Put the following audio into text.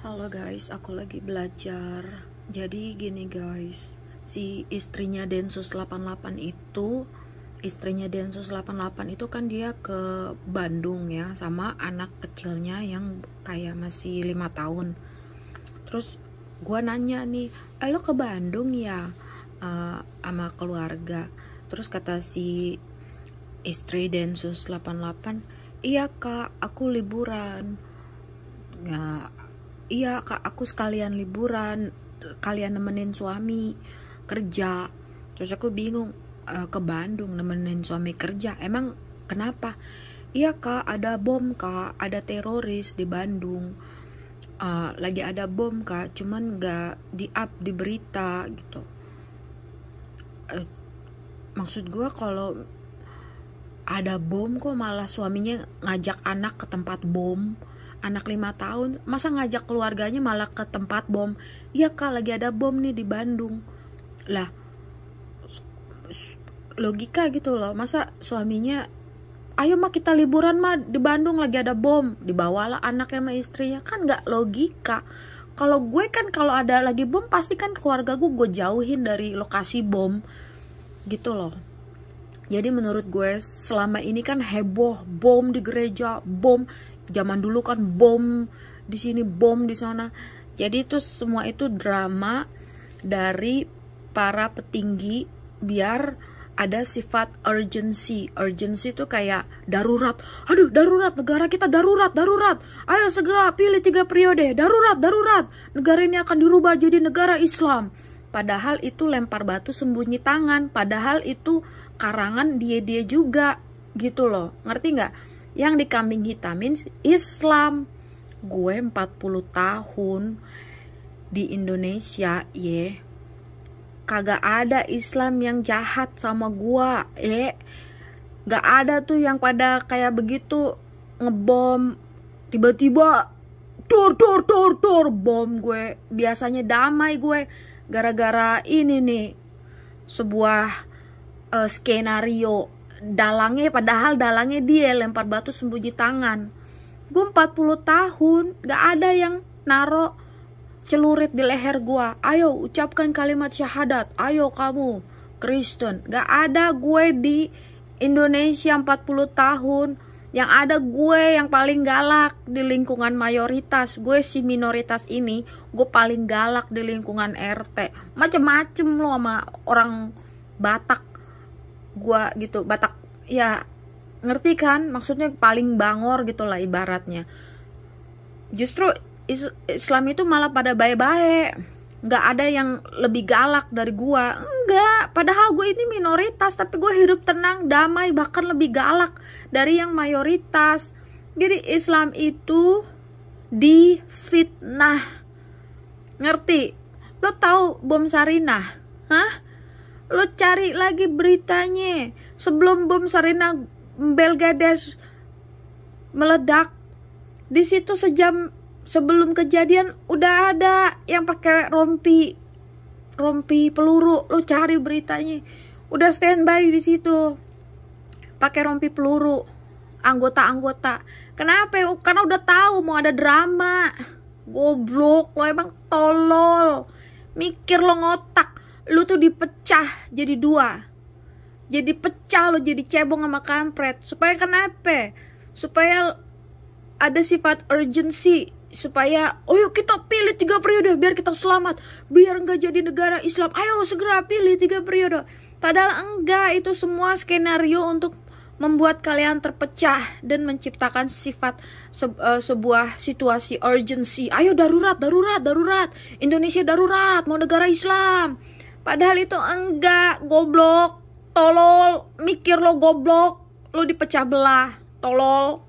Halo guys, aku lagi belajar. Jadi gini guys, si istrinya Densus 88 itu istrinya Densus 88 itu kan dia ke Bandung ya sama anak kecilnya yang kayak masih lima tahun. Terus gua nanya nih, "Eh lo ke Bandung ya?" Uh, sama keluarga. Terus kata si istri Densus 88, "Iya, Kak, aku liburan." Ya, iya kak aku sekalian liburan kalian nemenin suami kerja terus aku bingung e, ke Bandung nemenin suami kerja emang kenapa iya kak ada bom kak ada teroris di Bandung e, lagi ada bom kak cuman gak di up di berita gitu e, maksud gue kalau ada bom kok malah suaminya ngajak anak ke tempat bom anak lima tahun masa ngajak keluarganya malah ke tempat bom iya kak lagi ada bom nih di Bandung lah logika gitu loh masa suaminya ayo mah kita liburan mah di Bandung lagi ada bom dibawalah anaknya sama istrinya kan nggak logika kalau gue kan kalau ada lagi bom pasti kan keluarga gue gue jauhin dari lokasi bom gitu loh jadi menurut gue selama ini kan heboh bom di gereja, bom zaman dulu kan bom di sini bom di sana jadi itu semua itu drama dari para petinggi biar ada sifat urgency. Urgency itu kayak darurat. Aduh, darurat negara kita darurat, darurat. Ayo segera pilih tiga periode. Darurat, darurat. Negara ini akan dirubah jadi negara Islam. Padahal itu lempar batu sembunyi tangan. Padahal itu karangan dia-dia juga gitu loh. Ngerti nggak? yang dikambing hitamin Islam gue 40 tahun di Indonesia ye kagak ada Islam yang jahat sama gue ye gak ada tuh yang pada kayak begitu ngebom tiba-tiba tur tur tur tur bom gue biasanya damai gue gara-gara ini nih sebuah uh, skenario dalangnya padahal dalangnya dia lempar batu sembunyi tangan gue 40 tahun gak ada yang naro celurit di leher gue ayo ucapkan kalimat syahadat ayo kamu Kristen gak ada gue di Indonesia 40 tahun yang ada gue yang paling galak di lingkungan mayoritas gue si minoritas ini gue paling galak di lingkungan RT macem-macem lo sama orang Batak gua gitu Batak ya ngerti kan maksudnya paling bangor gitu lah ibaratnya justru is Islam itu malah pada baik-baik nggak ada yang lebih galak dari gua enggak padahal gue ini minoritas tapi gue hidup tenang damai bahkan lebih galak dari yang mayoritas jadi Islam itu difitnah ngerti lo tahu bom Sarinah hah Lo cari lagi beritanya. Sebelum bom Sarina Belgades meledak, di situ sejam sebelum kejadian udah ada yang pakai rompi rompi peluru. Lo cari beritanya. Udah standby di situ. Pakai rompi peluru. Anggota-anggota. Kenapa? Karena udah tahu mau ada drama. Goblok, lo emang tolol mikir lo ngotak lu tuh dipecah jadi dua jadi pecah lu jadi cebong sama kampret supaya kenapa supaya ada sifat urgency supaya ayo oh kita pilih tiga periode biar kita selamat biar enggak jadi negara Islam ayo segera pilih tiga periode padahal enggak itu semua skenario untuk membuat kalian terpecah dan menciptakan sifat se uh, sebuah situasi urgency ayo darurat darurat darurat Indonesia darurat mau negara Islam Padahal itu enggak, goblok, tolol, mikir lo goblok, lo dipecah belah, tolol.